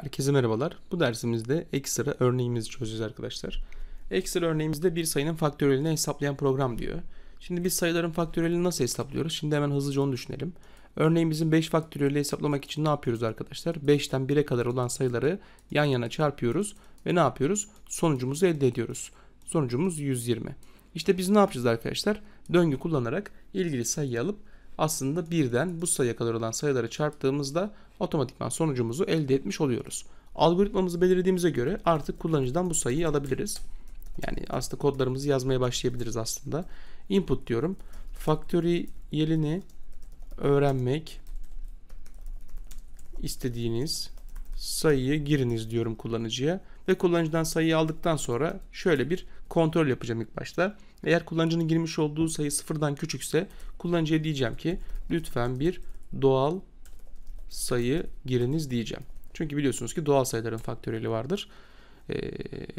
Herkese merhabalar. Bu dersimizde ekstra örneğimizi çözeceğiz arkadaşlar. Ekstra örneğimizde bir sayının faktörelini hesaplayan program diyor. Şimdi biz sayıların faktörelini nasıl hesaplıyoruz? Şimdi hemen hızlıca onu düşünelim. Örneğimizin 5 faktöriyeli hesaplamak için ne yapıyoruz arkadaşlar? 5'ten 1'e kadar olan sayıları yan yana çarpıyoruz ve ne yapıyoruz? Sonucumuzu elde ediyoruz. Sonucumuz 120. İşte biz ne yapacağız arkadaşlar? Döngü kullanarak ilgili sayıyı alıp aslında birden bu sayıya kadar olan sayıları çarptığımızda otomatikman sonucumuzu elde etmiş oluyoruz. Algoritmamızı belirlediğimize göre artık kullanıcıdan bu sayıyı alabiliriz. Yani aslında kodlarımızı yazmaya başlayabiliriz aslında. Input diyorum. Faktöriyelini öğrenmek istediğiniz sayıyı giriniz diyorum kullanıcıya. Ve kullanıcıdan sayıyı aldıktan sonra şöyle bir kontrol yapacağım ilk başta. Eğer kullanıcının girmiş olduğu sayı sıfırdan küçükse kullanıcıya diyeceğim ki lütfen bir doğal sayı giriniz diyeceğim. Çünkü biliyorsunuz ki doğal sayıların faktöriyeli vardır. Ee,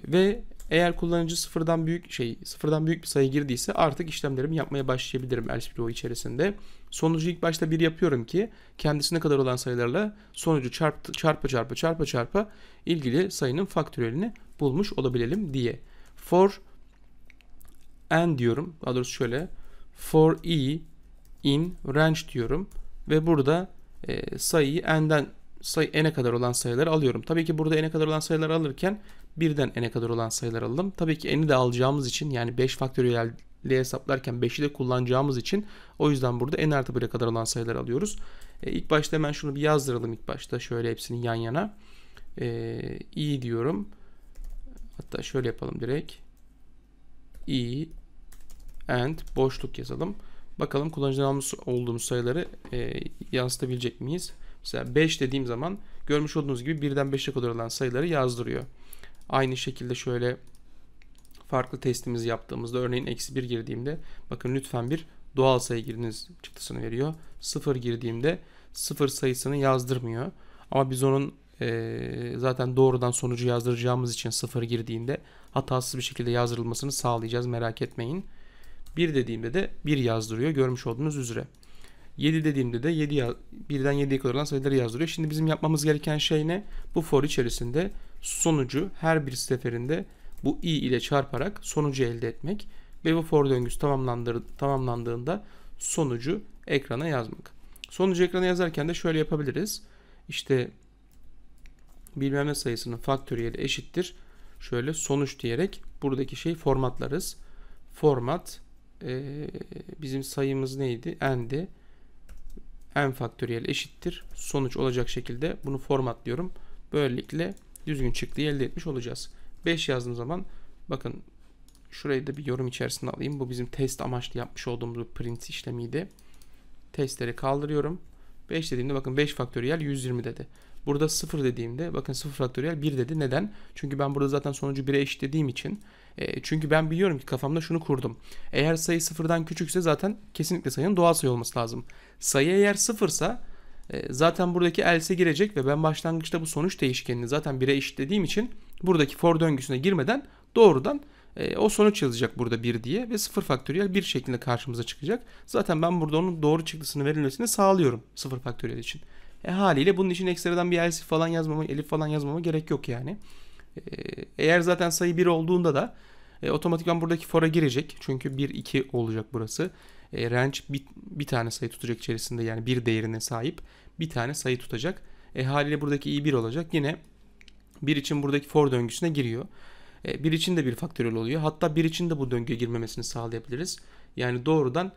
ve eğer kullanıcı sıfırdan büyük şey sıfırdan büyük bir sayı girdiyse artık işlemlerimi yapmaya başlayabilirim else içerisinde. Sonucu ilk başta bir yapıyorum ki kendisine kadar olan sayılarla sonucu çarp, çarpa çarpa çarpa çarpa ilgili sayının faktöriyelini bulmuş olabilelim diye. For and diyorum. Daha doğrusu şöyle for i in range diyorum ve burada e, sayıyı n'den sayı n'e kadar olan sayıları alıyorum. Tabii ki burada n'e kadar olan sayıları alırken birden n'e kadar olan sayıları alalım. Tabii ki n'i de alacağımız için yani 5 faktöriyelli hesaplarken 5'i de kullanacağımız için o yüzden burada n artı 1'e kadar olan sayıları alıyoruz. E, ilk başta hemen şunu bir yazdıralım ilk başta şöyle hepsini yan yana. E, i diyorum. Hatta şöyle yapalım direkt. i and boşluk yazalım. Bakalım kullanıcıdan almış olduğumuz sayıları e, yansıtabilecek miyiz? Mesela 5 dediğim zaman görmüş olduğunuz gibi 1'den 5'e kadar olan sayıları yazdırıyor. Aynı şekilde şöyle farklı testimizi yaptığımızda örneğin eksi 1 girdiğimde bakın lütfen bir doğal sayı giriniz çıktısını veriyor. 0 girdiğimde 0 sayısını yazdırmıyor. Ama biz onun e, zaten doğrudan sonucu yazdıracağımız için 0 girdiğinde hatasız bir şekilde yazdırılmasını sağlayacağız merak etmeyin. 1 dediğimde de 1 yazdırıyor görmüş olduğunuz üzere. 7 dediğimde de 7 1'den 7'ye kadar olan sayıları yazdırıyor. Şimdi bizim yapmamız gereken şey ne? Bu for içerisinde sonucu her bir seferinde bu i ile çarparak sonucu elde etmek ve bu for döngüsü tamamlandığında sonucu ekrana yazmak. Sonucu ekrana yazarken de şöyle yapabiliriz. İşte bilmem ne sayısının faktöriyeli eşittir. Şöyle sonuç diyerek buradaki şeyi formatlarız. Format e, bizim sayımız neydi? N'di. N faktöriyel eşittir. Sonuç olacak şekilde bunu formatlıyorum. Böylelikle düzgün çıktığı elde etmiş olacağız. 5 yazdığım zaman bakın şurayı da bir yorum içerisinde alayım. Bu bizim test amaçlı yapmış olduğumuz print işlemiydi. Testleri kaldırıyorum. 5 dediğimde bakın 5 faktöriyel 120 dedi. Burada 0 dediğimde bakın 0 faktöriyel 1 dedi. Neden? Çünkü ben burada zaten sonucu 1'e eşitlediğim için. E, çünkü ben biliyorum ki kafamda şunu kurdum. Eğer sayı 0'dan küçükse zaten kesinlikle sayının doğal sayı olması lazım. Sayı eğer 0'sa e, zaten buradaki else girecek ve ben başlangıçta bu sonuç değişkenini zaten 1'e eşitlediğim için buradaki for döngüsüne girmeden doğrudan e, o sonuç yazacak burada 1 diye ve 0 faktöriyel 1 şeklinde karşımıza çıkacak. Zaten ben burada onun doğru çıktısını verilmesini sağlıyorum 0 faktöriyel için. E, haliyle bunun için ekstradan bir elif falan yazmama, elif falan yazmama gerek yok yani. E, eğer zaten sayı 1 olduğunda da e, otomatikman buradaki fora girecek. Çünkü 1 2 olacak burası. E, range bir, bir tane sayı tutacak içerisinde yani bir değerine sahip bir tane sayı tutacak. E, haliyle buradaki i 1 olacak. Yine 1 için buradaki for döngüsüne giriyor. E, 1 için de bir faktörel oluyor. Hatta 1 için de bu döngüye girmemesini sağlayabiliriz. Yani doğrudan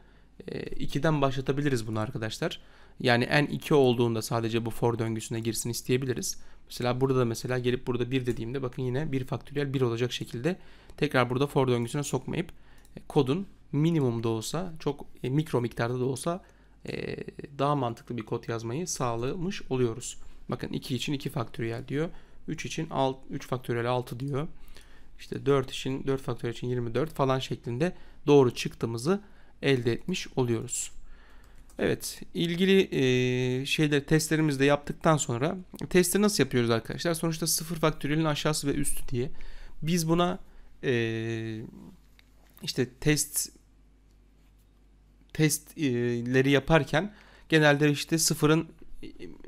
2'den e, başlatabiliriz bunu arkadaşlar. Yani n2 olduğunda sadece bu for döngüsüne girsin isteyebiliriz. Mesela burada da mesela gelip burada 1 dediğimde bakın yine 1 faktöriyel 1 olacak şekilde tekrar burada for döngüsüne sokmayıp e, kodun minimum da olsa çok e, mikro miktarda da olsa e, daha mantıklı bir kod yazmayı sağlamış oluyoruz. Bakın 2 için 2 faktöriyel diyor. 3 için 6, 3 faktöriyel 6 diyor. İşte 4 için 4 faktöriyel için 24 falan şeklinde doğru çıktığımızı elde etmiş oluyoruz. Evet ilgili e, şeyleri testlerimizde yaptıktan sonra testi nasıl yapıyoruz arkadaşlar? Sonuçta sıfır faktöriyelin aşağısı ve üstü diye. Biz buna e, işte test testleri yaparken genelde işte sıfırın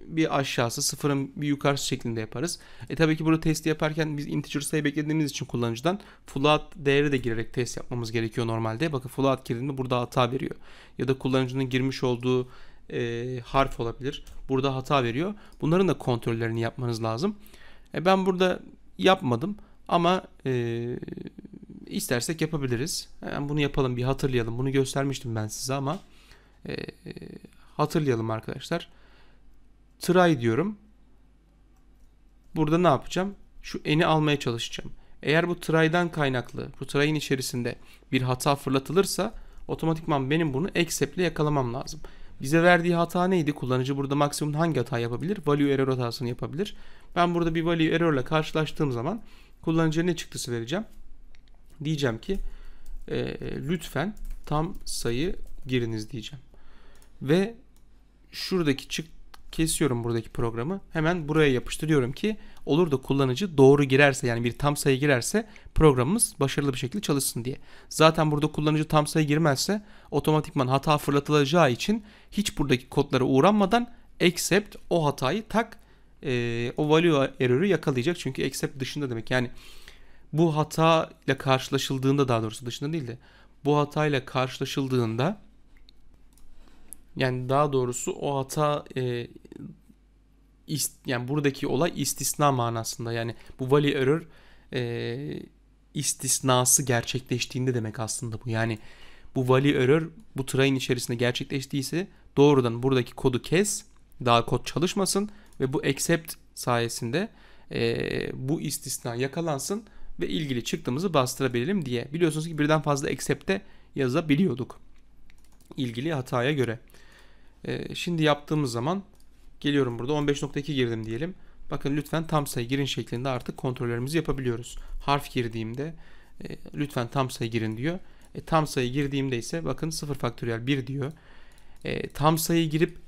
bir aşağısı sıfırın bir yukarısı şeklinde yaparız. E tabii ki burada testi yaparken biz integer sayı beklediğimiz için kullanıcıdan float değeri de girerek test yapmamız gerekiyor normalde. Bakın float girdiğinde burada hata veriyor. Ya da kullanıcının girmiş olduğu e, harf olabilir. Burada hata veriyor. Bunların da kontrollerini yapmanız lazım. E ben burada yapmadım ama e, istersek yapabiliriz. Yani e, bunu yapalım bir hatırlayalım. Bunu göstermiştim ben size ama e, hatırlayalım arkadaşlar try diyorum. Burada ne yapacağım? Şu eni almaya çalışacağım. Eğer bu try'dan kaynaklı bu try'in içerisinde bir hata fırlatılırsa otomatikman benim bunu ile yakalamam lazım. Bize verdiği hata neydi? Kullanıcı burada maksimum hangi hata yapabilir? Value error hatasını yapabilir. Ben burada bir value error ile karşılaştığım zaman kullanıcıya ne çıktısı vereceğim? Diyeceğim ki e, lütfen tam sayı giriniz diyeceğim. Ve şuradaki çık kesiyorum buradaki programı. Hemen buraya yapıştırıyorum ki olur da kullanıcı doğru girerse yani bir tam sayı girerse programımız başarılı bir şekilde çalışsın diye. Zaten burada kullanıcı tam sayı girmezse otomatikman hata fırlatılacağı için hiç buradaki kodlara uğranmadan except o hatayı tak e, o value error'ü yakalayacak. Çünkü except dışında demek yani bu hata ile karşılaşıldığında daha doğrusu dışında değil de bu hatayla karşılaşıldığında yani daha doğrusu o hata e, ist, yani buradaki olay istisna manasında. Yani bu vali error e, istisnası gerçekleştiğinde demek aslında bu. Yani bu vali error bu train içerisinde gerçekleştiyse doğrudan buradaki kodu kes. Daha kod çalışmasın ve bu accept sayesinde e, bu istisna yakalansın ve ilgili çıktığımızı bastırabilelim diye. Biliyorsunuz ki birden fazla accept'te yazabiliyorduk ilgili hataya göre. Ee, şimdi yaptığımız zaman geliyorum burada 15.2 girdim diyelim. Bakın lütfen tam sayı girin şeklinde artık kontrollerimizi yapabiliyoruz. Harf girdiğimde e, lütfen tam sayı girin diyor. E, tam sayı girdiğimde ise bakın 0 faktöriyel 1 diyor. E, tam sayı girip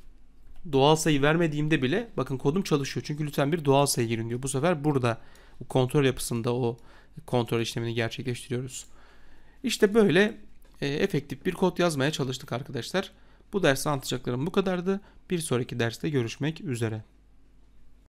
doğal sayı vermediğimde bile bakın kodum çalışıyor. Çünkü lütfen bir doğal sayı girin diyor. Bu sefer burada kontrol yapısında o kontrol işlemini gerçekleştiriyoruz. İşte böyle e, efektif bir kod yazmaya çalıştık arkadaşlar. Bu derste anlatacaklarım bu kadardı. Bir sonraki derste görüşmek üzere.